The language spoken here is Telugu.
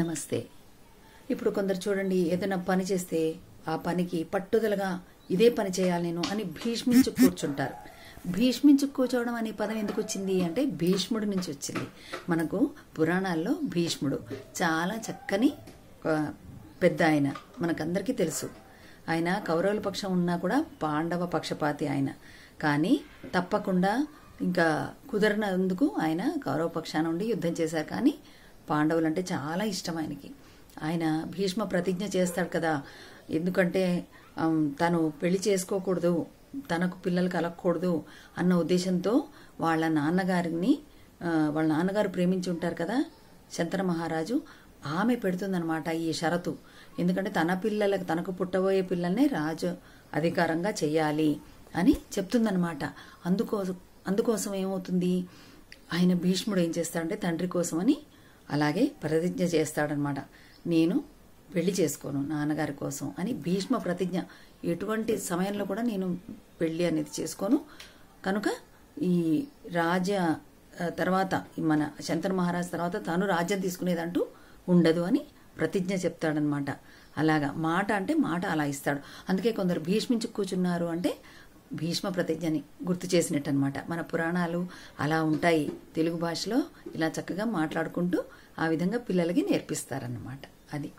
నమస్తే ఇప్పుడు కొందరు చూడండి ఏదైనా పని చేస్తే ఆ పనికి పట్టుదలగా ఇదే పని చేయాలి నేను అని భీష్మించు కూర్చుంటారు భీష్మించు కూర్చోవడం అనే పదం ఎందుకు వచ్చింది అంటే భీష్ముడి నుంచి వచ్చింది మనకు పురాణాల్లో భీష్ముడు చాలా చక్కని పెద్ద ఆయన మనకందరికీ తెలుసు ఆయన కౌరవుల పక్షం ఉన్నా కూడా పాండవ పక్షపాతి ఆయన కానీ తప్పకుండా ఇంకా కుదరనందుకు ఆయన కౌరవ పక్షాన ఉండి యుద్ధం చేశారు కానీ పాండవులంటే చాలా ఇష్టం ఆయనకి ఆయన భీష్మ ప్రతిజ్ఞ చేస్తాడు కదా ఎందుకంటే తను పెళ్లి చేసుకోకూడదు తనకు పిల్లలు కలగకూడదు అన్న ఉద్దేశంతో వాళ్ళ నాన్నగారిని వాళ్ళ నాన్నగారు ప్రేమించి ఉంటారు కదా శంతన మహారాజు ఆమె పెడుతుందనమాట ఈ షరతు ఎందుకంటే తన పిల్లలకు తనకు పుట్టబోయే పిల్లల్ని రాజు అధికారంగా చేయాలి అని చెప్తుందనమాట అందుకో అందుకోసం ఏమవుతుంది ఆయన భీష్ముడు ఏం చేస్తాడంటే తండ్రి కోసమని అలాగే ప్రతిజ్ఞ చేస్తాడనమాట నేను పెళ్లి చేసుకోను నాన్నగారి కోసం అని భీష్మ ప్రతిజ్ఞ ఎటువంటి సమయంలో కూడా నేను పెళ్లి అనేది చేసుకోను కనుక ఈ రాజ తర్వాత మన శంతన్ మహారాజ్ తర్వాత తాను రాజ్యం తీసుకునేదంటూ ఉండదు అని ప్రతిజ్ఞ చెప్తాడనమాట అలాగా మాట అంటే మాట అలా ఇస్తాడు అందుకే కొందరు భీష్మించి కూర్చున్నారు అంటే భీష్మ ప్రతిజ్ఞని గుర్తు చేసినట్టు అనమాట మన పురాణాలు అలా ఉంటాయి తెలుగు భాషలో ఇలా చక్కగా మాట్లాడుకుంటూ ఆ విధంగా పిల్లలకి నేర్పిస్తారన్నమాట అది